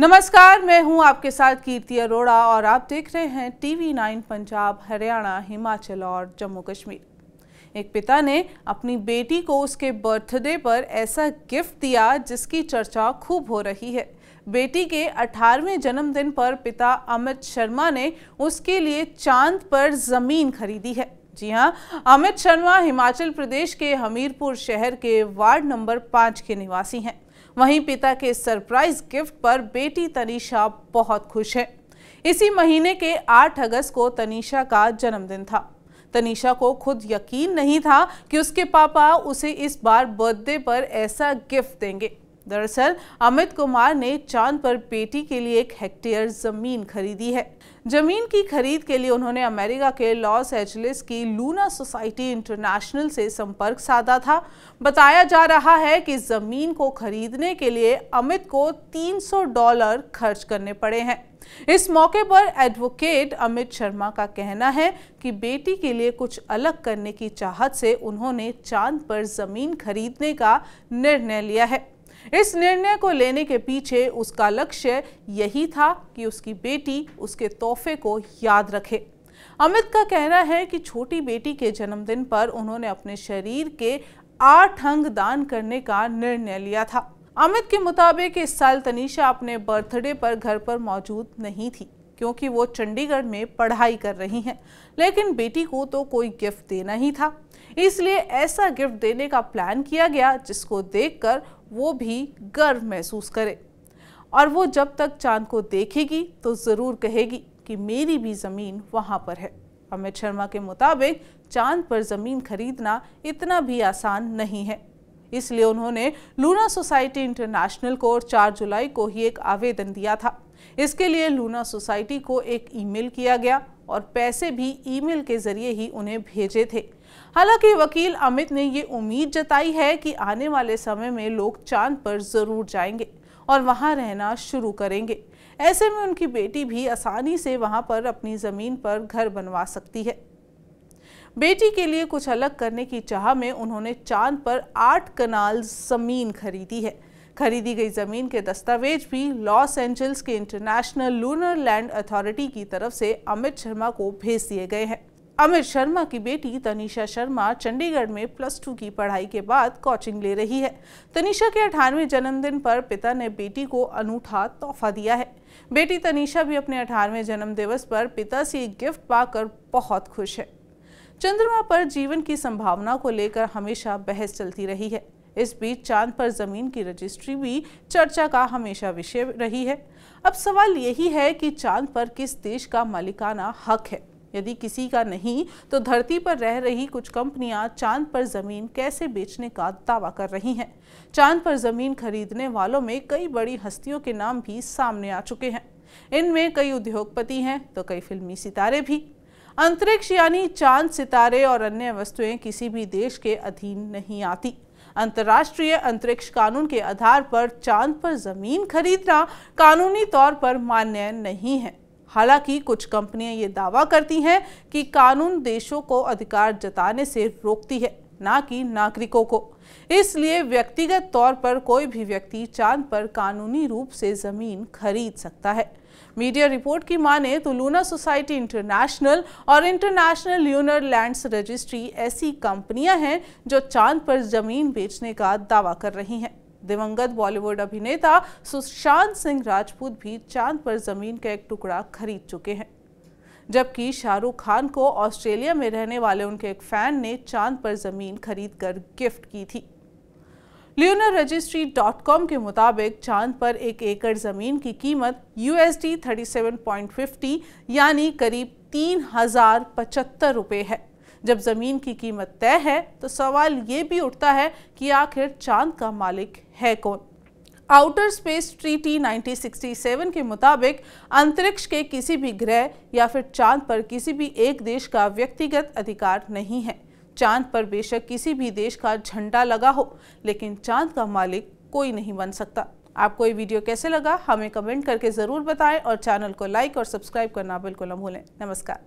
नमस्कार मैं हूं आपके साथ कीर्ति अरोड़ा और आप देख रहे हैं टीवी नाइन पंजाब हरियाणा हिमाचल और जम्मू कश्मीर एक पिता ने अपनी बेटी को उसके बर्थडे पर ऐसा गिफ्ट दिया जिसकी चर्चा खूब हो रही है बेटी के 18वें जन्मदिन पर पिता अमित शर्मा ने उसके लिए चांद पर ज़मीन खरीदी है जी हाँ अमित शर्मा हिमाचल प्रदेश के हमीरपुर शहर के वार्ड नंबर पाँच के निवासी हैं वहीं पिता के सरप्राइज गिफ्ट पर बेटी तनीषा बहुत खुश है इसी महीने के 8 अगस्त को तनीषा का जन्मदिन था तनीषा को खुद यकीन नहीं था कि उसके पापा उसे इस बार बर्थडे पर ऐसा गिफ्ट देंगे दरअसल अमित कुमार ने चांद पर बेटी के लिए एक हेक्टेयर जमीन खरीदी है जमीन की खरीद के लिए उन्होंने अमेरिका के लॉस एंजलिस की लूना सोसाइटी इंटरनेशनल से संपर्क साधा था बताया जा रहा है कि जमीन को खरीदने के लिए अमित को 300 डॉलर खर्च करने पड़े हैं इस मौके पर एडवोकेट अमित शर्मा का कहना है कि बेटी के लिए कुछ अलग करने की चाहत से उन्होंने चांद पर जमीन खरीदने का निर्णय लिया है इस निर्णय को लेने के पीछे उसका लक्ष्य यही था कि उसकी बेटी उसके तोहफे को याद रखे अमित का कहना है कि छोटी बेटी के जन्मदिन पर उन्होंने अपने शरीर के आठ अंग दान करने का निर्णय लिया था अमित के मुताबिक इस साल तनीषा अपने बर्थडे पर घर पर मौजूद नहीं थी क्योंकि वो चंडीगढ़ में पढ़ाई कर रही हैं लेकिन बेटी को तो कोई गिफ्ट देना ही था इसलिए ऐसा गिफ्ट देने का प्लान किया गया जिसको देखकर वो भी गर्व महसूस करे और वो जब तक चांद को देखेगी तो ज़रूर कहेगी कि मेरी भी ज़मीन वहाँ पर है अमित शर्मा के मुताबिक चांद पर ज़मीन खरीदना इतना भी आसान नहीं है इसलिए उन्होंने लूना सोसाइटी इंटरनेशनल को चार जुलाई को ही एक आवेदन दिया था इसके लिए लूना सोसाइटी को एक ईमेल किया गया और पैसे भी ईमेल के जरिए ही उन्हें भेजे थे हालांकि वकील अमित ने ये उम्मीद जताई है कि आने वाले समय में लोग चांद पर जरूर जाएंगे और वहां रहना शुरू करेंगे ऐसे में उनकी बेटी भी आसानी से वहां पर अपनी ज़मीन पर घर बनवा सकती है बेटी के लिए कुछ अलग करने की चाह में उन्होंने चांद पर आठ कनाल ज़मीन खरीदी है खरीदी गई ज़मीन के दस्तावेज भी लॉस एंजल्स के इंटरनेशनल लूनर लैंड अथॉरिटी की तरफ से अमित शर्मा को भेज दिए गए हैं अमित शर्मा की बेटी तनिषा शर्मा चंडीगढ़ में प्लस टू की पढ़ाई के बाद कोचिंग ले रही है तनिषा के अठारहवें जन्मदिन पर पिता ने बेटी को अनूठा तोहफा दिया है बेटी तनिषा भी अपने अठारहवें जन्म दिवस पर पिता से गिफ्ट पाकर बहुत खुश है चंद्रमा पर जीवन की संभावना को लेकर हमेशा बहस चलती रही है इस बीच चांद पर जमीन की रजिस्ट्री भी चर्चा का हमेशा विषय रही है अब सवाल यही है कि चांद पर किस देश का मालिकाना हक है यदि किसी का नहीं तो धरती पर रह रही कुछ कंपनियां चांद पर जमीन कैसे बेचने का दावा कर रही हैं चांद पर जमीन खरीदने वालों में कई बड़ी हस्तियों के नाम भी सामने आ चुके हैं इनमें कई उद्योगपति हैं तो कई फिल्मी सितारे भी अंतरिक्ष यानी चांद सितारे और अन्य वस्तुएं किसी भी देश के अधीन नहीं आती अंतर्राष्ट्रीय अंतरिक्ष कानून के आधार पर चांद पर जमीन खरीदना कानूनी तौर पर मान्य नहीं है हालांकि कुछ कंपनियां ये दावा करती हैं कि कानून देशों को अधिकार जताने से रोकती है ना कि नागरिकों को इसलिए व्यक्तिगत तौर पर कोई भी व्यक्ति चांद पर कानूनी रूप से जमीन खरीद सकता है मीडिया रिपोर्ट की माने तो लूना सोसाइटी इंटरनेशनल और इंटरनेशनल लूनर लैंड्स रजिस्ट्री ऐसी कंपनियां हैं जो चांद पर जमीन बेचने का दावा कर रही हैं दिवंगत बॉलीवुड अभिनेता सुशांत सिंह राजपूत भी चांद पर जमीन का एक टुकड़ा खरीद चुके हैं जबकि शाहरुख खान को ऑस्ट्रेलिया में रहने वाले उनके एक फैन ने चांद पर जमीन खरीद कर गिफ्ट की थी लियोनर रजिस्ट्री डॉट कॉम के मुताबिक चांद पर एक एकड़ ज़मीन की कीमत पॉइंट फिफ्टी यानी करीब तीन हज़ार पचहत्तर रुपये है जब ज़मीन की कीमत तय है तो सवाल ये भी उठता है कि आखिर चांद का मालिक है कौन आउटर स्पेस ट्रीटी 1967 के मुताबिक अंतरिक्ष के किसी भी ग्रह या फिर चांद पर किसी भी एक देश का व्यक्तिगत अधिकार नहीं है चांद पर बेशक किसी भी देश का झंडा लगा हो लेकिन चांद का मालिक कोई नहीं बन सकता आपको ये वीडियो कैसे लगा हमें कमेंट करके ज़रूर बताएं और चैनल को लाइक और सब्सक्राइब करना बिल्कुल न भूलें नमस्कार